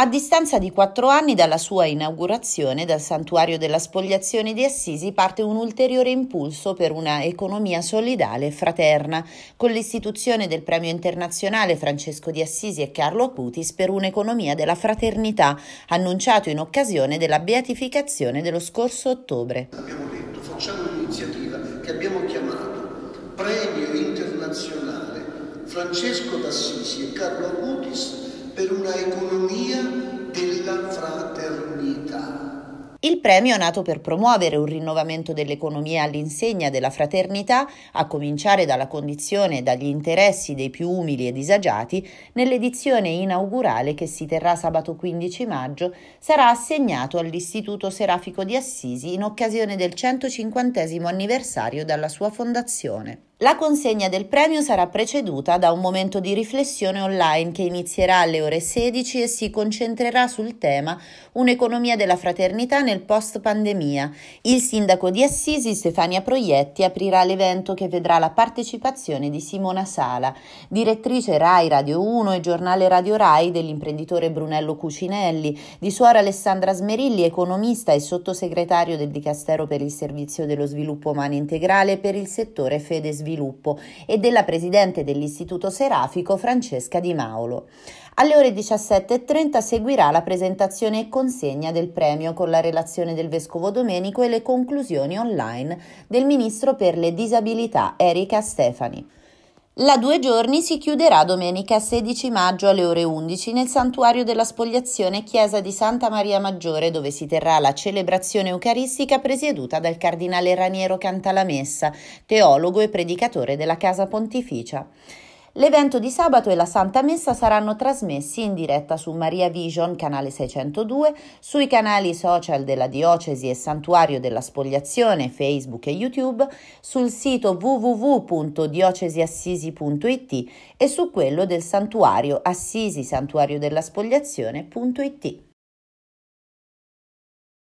A distanza di quattro anni dalla sua inaugurazione, dal santuario della spogliazione di Assisi parte un ulteriore impulso per una economia solidale e fraterna, con l'istituzione del premio internazionale Francesco di Assisi e Carlo Acutis per un'economia della fraternità, annunciato in occasione della beatificazione dello scorso ottobre. Abbiamo detto, facciamo un'iniziativa che abbiamo chiamato Premio Internazionale Francesco d'Assisi e Carlo Acutis per una economia della fraternità. Il premio è nato per promuovere un rinnovamento dell'economia all'insegna della fraternità, a cominciare dalla condizione e dagli interessi dei più umili e disagiati, nell'edizione inaugurale che si terrà sabato 15 maggio, sarà assegnato all'Istituto Serafico di Assisi in occasione del 150 anniversario dalla sua fondazione. La consegna del premio sarà preceduta da un momento di riflessione online che inizierà alle ore 16 e si concentrerà sul tema Un'economia della fraternità nel post-pandemia. Il sindaco di Assisi, Stefania Proietti, aprirà l'evento che vedrà la partecipazione di Simona Sala, direttrice Rai Radio 1 e giornale Radio Rai dell'imprenditore Brunello Cucinelli, di suora Alessandra Smerilli, economista e sottosegretario del Dicastero per il Servizio dello Sviluppo Umano Integrale per il settore Fede Sviluppo. Sviluppo e della Presidente dell'Istituto Serafico Francesca Di Maolo. Alle ore 17.30 seguirà la presentazione e consegna del premio con la relazione del Vescovo Domenico e le conclusioni online del Ministro per le Disabilità Erika Stefani. La due giorni si chiuderà domenica 16 maggio alle ore 11 nel santuario della spogliazione chiesa di Santa Maria Maggiore dove si terrà la celebrazione eucaristica presieduta dal cardinale Raniero Cantalamessa, teologo e predicatore della casa pontificia. L'evento di sabato e la Santa Messa saranno trasmessi in diretta su Maria Vision, canale 602, sui canali social della Diocesi e Santuario della Spogliazione, Facebook e YouTube, sul sito www.diocesiassisi.it e su quello del Santuario Assisi Santuario della Spogliazione.it.